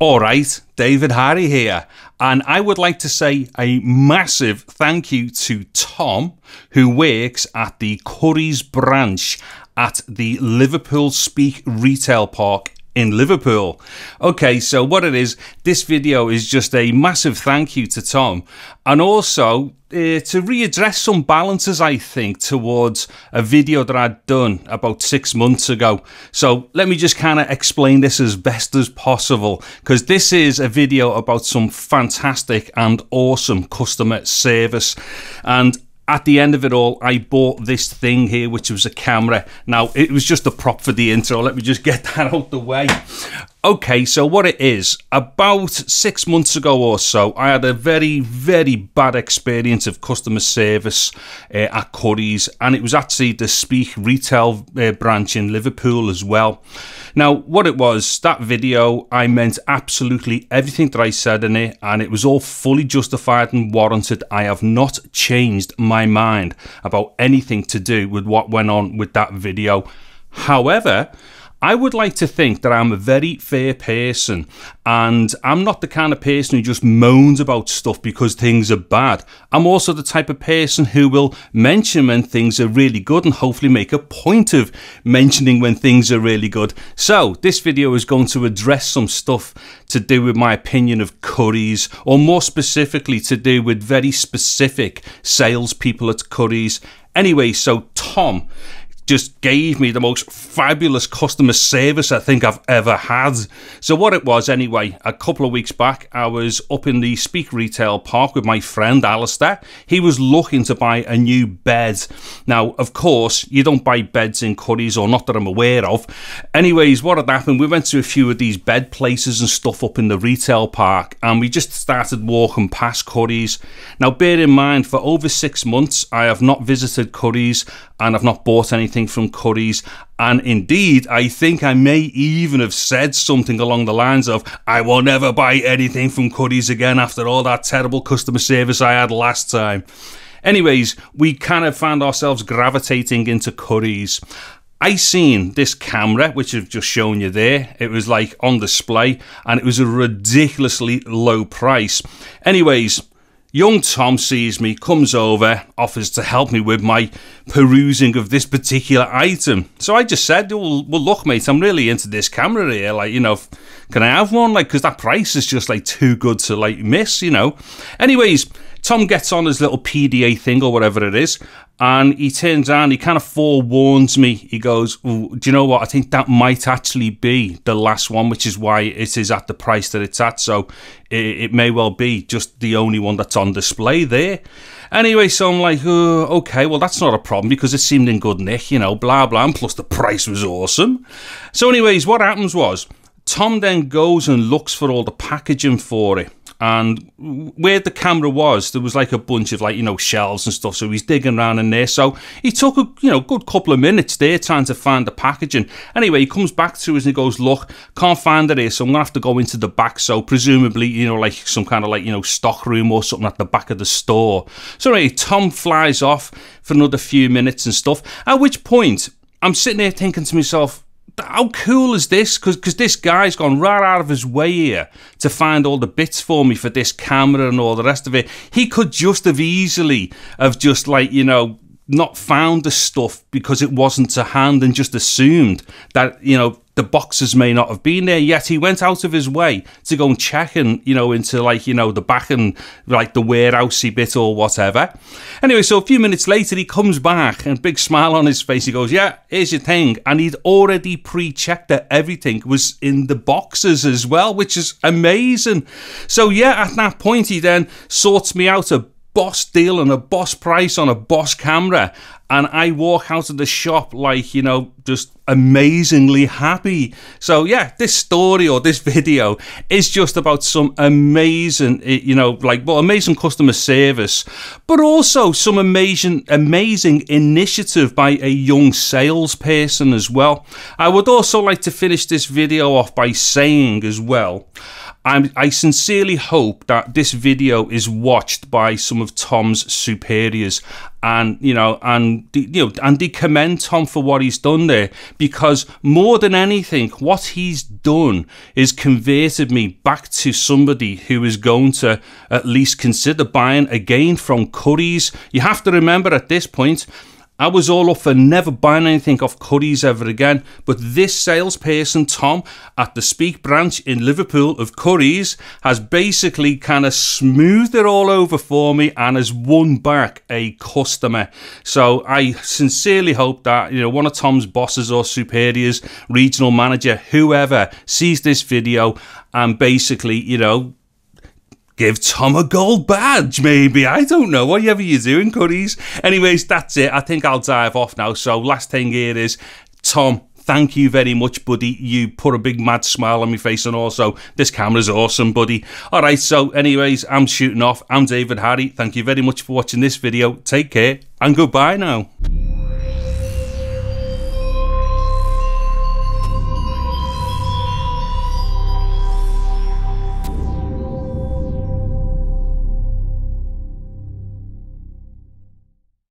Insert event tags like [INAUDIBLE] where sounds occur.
All right, David Harry here. And I would like to say a massive thank you to Tom, who works at the Curry's branch at the Liverpool Speak Retail Park in Liverpool. Okay, so what it is, this video is just a massive thank you to Tom and also uh, to readdress some balances, I think, towards a video that I'd done about six months ago. So let me just kind of explain this as best as possible because this is a video about some fantastic and awesome customer service. And at the end of it all, I bought this thing here, which was a camera. Now, it was just a prop for the intro. Let me just get [LAUGHS] that out the way. Okay, so what it is, about six months ago or so, I had a very, very bad experience of customer service uh, at Curry's, and it was actually the Speak retail uh, branch in Liverpool as well. Now, what it was, that video, I meant absolutely everything that I said in it, and it was all fully justified and warranted. I have not changed my mind about anything to do with what went on with that video. However, I would like to think that I'm a very fair person and I'm not the kind of person who just moans about stuff because things are bad. I'm also the type of person who will mention when things are really good and hopefully make a point of mentioning when things are really good. So, this video is going to address some stuff to do with my opinion of curries, or more specifically, to do with very specific salespeople at curries. Anyway, so Tom just gave me the most fabulous customer service I think I've ever had. So, what it was anyway, a couple of weeks back, I was up in the Speak Retail Park with my friend Alistair. He was looking to buy a new bed. Now, of course, you don't buy beds in Curry's, or not that I'm aware of. Anyways, what had happened, we went to a few of these bed places and stuff up in the retail park, and we just started walking past Curry's. Now, bear in mind, for over six months, I have not visited Curry's and I've not bought anything anything from Curry's. And indeed, I think I may even have said something along the lines of, I will never buy anything from Curry's again after all that terrible customer service I had last time. Anyways, we kind of found ourselves gravitating into Curry's. I seen this camera, which I've just shown you there. It was like on display and it was a ridiculously low price. Anyways, Young Tom sees me, comes over, offers to help me with my perusing of this particular item. So I just said, well, well look, mate, I'm really into this camera here. Like, you know, can I have one? Like, because that price is just like too good to like miss, you know. Anyways, Tom gets on his little PDA thing or whatever it is, and he turns around, he kind of forewarns me. He goes, Do you know what? I think that might actually be the last one, which is why it is at the price that it's at. So it, it may well be just the only one that's on display there. Anyway, so I'm like, oh, okay, well, that's not a problem because it seemed in good nick, you know, blah, blah. And plus, the price was awesome. So, anyways, what happens was Tom then goes and looks for all the packaging for it and where the camera was, there was like a bunch of like you know shelves and stuff. So he's digging around in there. So he took a you know good couple of minutes there trying to find the packaging. Anyway, he comes back to us and he goes, "Look, can't find it here, so I'm gonna have to go into the back." So presumably, you know, like some kind of like you know stock room or something at the back of the store. So anyway, Tom flies off for another few minutes and stuff. At which point, I'm sitting there thinking to myself, how cool is this? Because this guy's gone right out of his way here to find all the bits for me for this camera and all the rest of it. He could just have easily have just like you know not found the stuff because it wasn't to hand and just assumed that, you know, the boxes may not have been there yet. He went out of his way to go and check and, you know, into like, you know, the back and like the warehousey bit or whatever. Anyway, so a few minutes later, he comes back and big smile on his face. He goes, Yeah, here's your thing. And he'd already pre checked that everything was in the boxes as well, which is amazing. So, yeah, at that point, he then sorts me out a boss deal and a boss price on a boss camera. And I walk out of the shop like, you know, just amazingly happy. So, yeah, this story or this [LAUGHS] video is just about some amazing, eh, you know, like, well, amazing customer service, but also some amazing, amazing initiative by a young salesperson as well. I would also like to finish this video off by saying as well, I'm, I sincerely hope that this video is watched by some of Tom's superiors and you know and you know and they commend Tom for what he's done there because more than anything what he's done is converted me back to somebody who is going to at least consider buying again from Curry's you have to remember at this point I was all up for never buying anything off Curry's ever again, but this salesperson, Tom, at the Speak branch in Liverpool of Curry's, has basically kind of smoothed it all over for me and has won back a customer. So I sincerely hope that, you know, one of Tom's bosses or superiors, regional manager, whoever, sees this video and basically, you know, give Tom a gold badge, maybe. I don't know. Whatever you're doing, Curries. Anyways, that's it. I think I'll dive off now. So, last thing here is Tom. Thank you very much, buddy. You put a big mad smile on my face, and also this camera's awesome, buddy. All right, so, anyways, I'm shooting off. I'm David Harry. Thank you very much for watching this video. Take care and goodbye now.